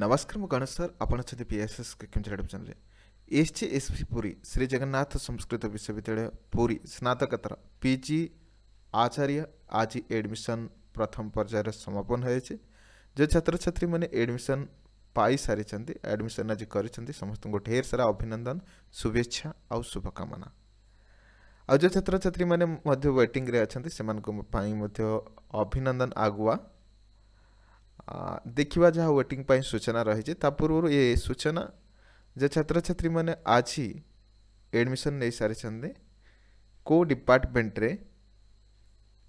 नमस्कार मु गणेश सर आप PSS cricket channel S J S P Puri Shri Jagannath Sanskrit विश्वविद्यालय पुरी स्नातकतर पीजी आचार्य आज एडमिशन प्रथम पर्यायर समापन हो जो छात्र छात्री मैंने एडमिशन पाई सारी एडमिशन आज कर समस्त को ढेर सारा अभिनंदन शुभेच्छा आ शुभकामना आज जो छात्र छात्री मैंने वेटिंग अच्छा से अभिनंदन आगुआ देखा जहाँ व्वेटिंग सूचना रही पूर्व ये सूचना जे छात्र छात्री मैंने आज एडमिशन नहीं सारी को डिपार्टमेंट रे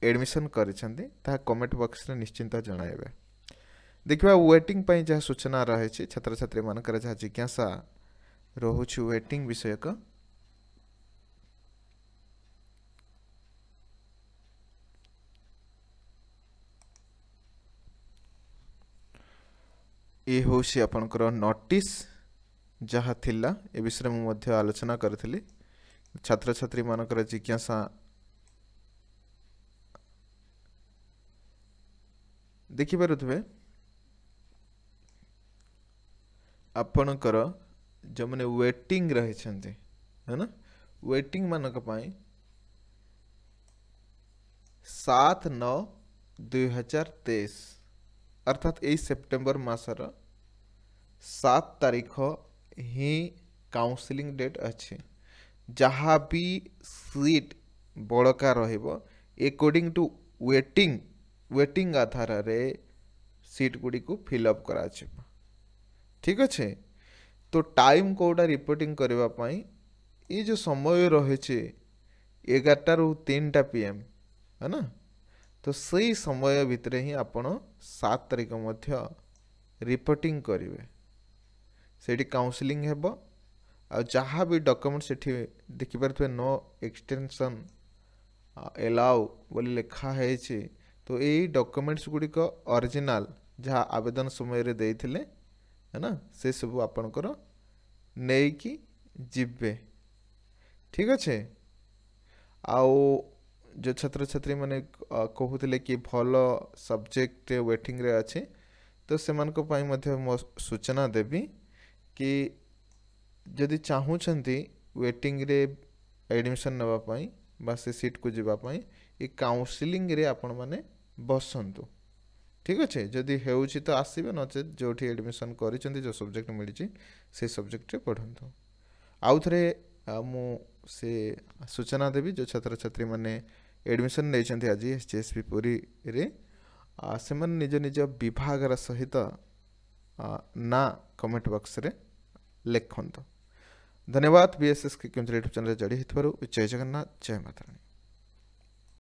एडमिशन करमेंट बक्स में निश्चिंत जन देखा व्वेटिंग जहाँ सूचना रही छात्र छात्री मानक जहाँ जिज्ञासा रोचे व्वेटिंग विषयक ये हूँ आपणकर नोटिस जहाँ थी ए विषय मुझे आलोचना करी छात्र छात्री मानक जिज्ञासा देखिपर थे आपणकर जो मैंने वेटिंग रही है ना वेटिंग मानक सात नौ दुई हजार तेईस ଅର୍ଥାତ୍ ଏଇ ସେପ୍ଟେମ୍ବର ମାସର ସାତ ତାରିଖ ହିଁ କାଉନସିଲିଂ ଡେଟ୍ ଅଛି ଯାହା ବି ସିଟ୍ ବଳକା ରହିବ ଏକର୍ଡ଼ିଂ ଟୁ ୱେଟିଂ ୱେଟିଂ ଆଧାରରେ ସିଟ୍ ଗୁଡ଼ିକୁ ଫିଲଅପ୍ କରାଯିବ ଠିକ୍ ଅଛି ତ ଟାଇମ୍ କେଉଁଟା ରିପୋର୍ଟିଂ କରିବା ପାଇଁ ଏ ଯେଉଁ ସମୟ ରହିଛି ଏଗାରଟାରୁ ତିନିଟା ପି ଏମ୍ ହେନା ସେଇ ସମୟ ଭିତରେ ହିଁ ଆପଣ ସାତ ତାରିଖ ମଧ୍ୟ ରିପୋର୍ଟିଂ କରିବେ ସେଇଠି କାଉନସିଲିଂ ହେବ ଆଉ ଯାହା ବି ଡକ୍ୟୁମେଣ୍ଟ ସେଠି ଦେଖିପାରୁଥିବେ ନୋ ଏକ୍ସଟେନସନ୍ ଏଲାଉ ବୋଲି ଲେଖା ହେଇଛି ତ ଏଇ ଡକ୍ୟୁମେଣ୍ଟସ ଗୁଡ଼ିକ ଅରିଜିନାଲ ଯାହା ଆବେଦନ ସମୟରେ ଦେଇଥିଲେ ହେ ନା ସେସବୁ ଆପଣଙ୍କର ନେଇକି ଯିବେ ଠିକ ଅଛି ଆଉ যে ছাত্রছাত্রী মানে কহুলে কি ভাল সবজেক্ট ওয়েটিংরে আছে তো সেমানক পাই মধ্যে সূচনা দেবি কি যদি চাহুছন্তি ওয়েটিংরে এডমিশন নেওয়া পাই বা সে সিটকু যাওয়া পাই এই কাউন্সিলিংরে আপন মানে বসন্তু ঠিক আছে যদি ହେଉଛି ତ ଆସିବେ ନଚେତ୍ ଯେଉଁଠି ଆଡ଼ମିସନ୍ କରିଛନ୍ତି ଯେଉଁ ସବଜେକ୍ଟ ମିଳିଛି ସେ ସବଜେକ୍ଟରେ ପଢ଼ନ୍ତୁ ଆଉ ଥରେ ମୁଁ ସେ ସୂଚନା ଦେବି ଯେଉଁ ଛାତ୍ରଛାତ୍ରୀମାନେ ଏଡ଼ମିସନ୍ ନେଇଛନ୍ତି ଆଜି ଏସ୍ ଜି ଏସ୍ ପି ପୁରୀରେ ସେମାନେ ନିଜ ନିଜ ବିଭାଗର ସହିତ ନାଁ କମେଣ୍ଟ ବକ୍ସରେ ଲେଖନ୍ତୁ ଧନ୍ୟବାଦ ବିଏସ୍ଏସ୍ କ୍ୟୁମ୍ସ ୟୁଟ୍ୟୁବ୍ ଚ୍ୟାନେଲ୍ ଯୋଡ଼ି ହୋଇଥିବାରୁ ଜୟ ଜଗନ୍ନାଥ ଜୟ ମାତାରାଣୀ